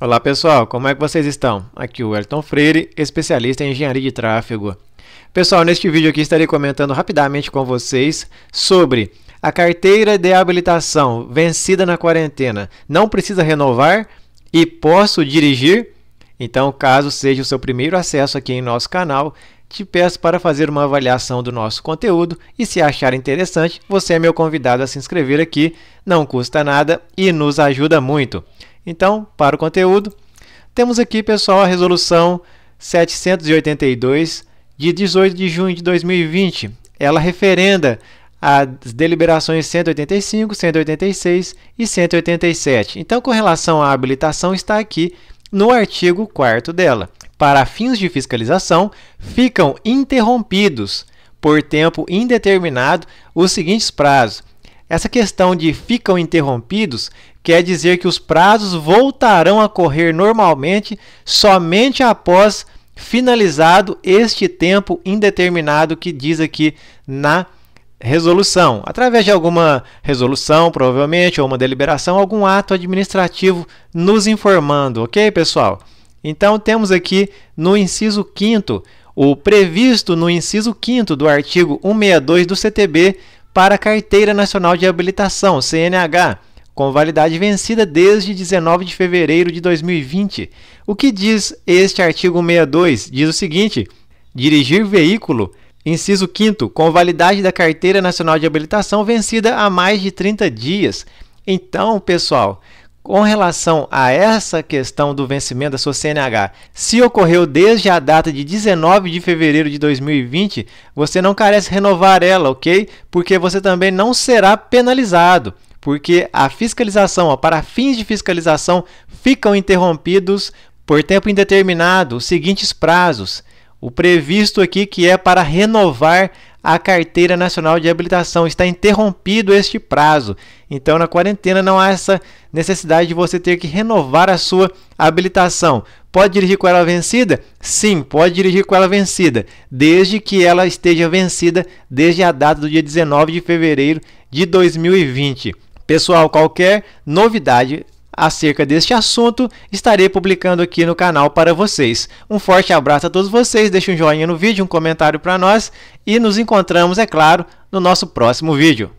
Olá pessoal, como é que vocês estão? Aqui é o Elton Freire, especialista em engenharia de tráfego. Pessoal, neste vídeo aqui estarei comentando rapidamente com vocês sobre a carteira de habilitação vencida na quarentena. Não precisa renovar e posso dirigir? Então, caso seja o seu primeiro acesso aqui em nosso canal, te peço para fazer uma avaliação do nosso conteúdo e se achar interessante, você é meu convidado a se inscrever aqui, não custa nada e nos ajuda muito. Então, para o conteúdo, temos aqui, pessoal, a resolução 782 de 18 de junho de 2020. Ela referenda as deliberações 185, 186 e 187. Então, com relação à habilitação, está aqui no artigo 4 dela. Para fins de fiscalização, ficam interrompidos por tempo indeterminado os seguintes prazos. Essa questão de ficam interrompidos quer dizer que os prazos voltarão a correr normalmente somente após finalizado este tempo indeterminado que diz aqui na resolução. Através de alguma resolução, provavelmente, ou uma deliberação, algum ato administrativo nos informando, ok, pessoal? Então, temos aqui no inciso 5 o previsto no inciso 5 do artigo 162 do CTB para a Carteira Nacional de Habilitação, CNH, com validade vencida desde 19 de fevereiro de 2020. O que diz este artigo 62? Diz o seguinte: dirigir veículo, inciso 5, com validade da Carteira Nacional de Habilitação vencida há mais de 30 dias. Então, pessoal, com relação a essa questão do vencimento da sua CNH, se ocorreu desde a data de 19 de fevereiro de 2020, você não carece renovar ela, ok? Porque você também não será penalizado porque a fiscalização, ó, para fins de fiscalização, ficam interrompidos por tempo indeterminado os seguintes prazos. O previsto aqui que é para renovar a carteira nacional de habilitação está interrompido este prazo. Então, na quarentena não há essa necessidade de você ter que renovar a sua habilitação. Pode dirigir com ela vencida? Sim, pode dirigir com ela vencida, desde que ela esteja vencida desde a data do dia 19 de fevereiro de 2020. Pessoal, qualquer novidade acerca deste assunto, estarei publicando aqui no canal para vocês. Um forte abraço a todos vocês, deixe um joinha no vídeo, um comentário para nós e nos encontramos, é claro, no nosso próximo vídeo.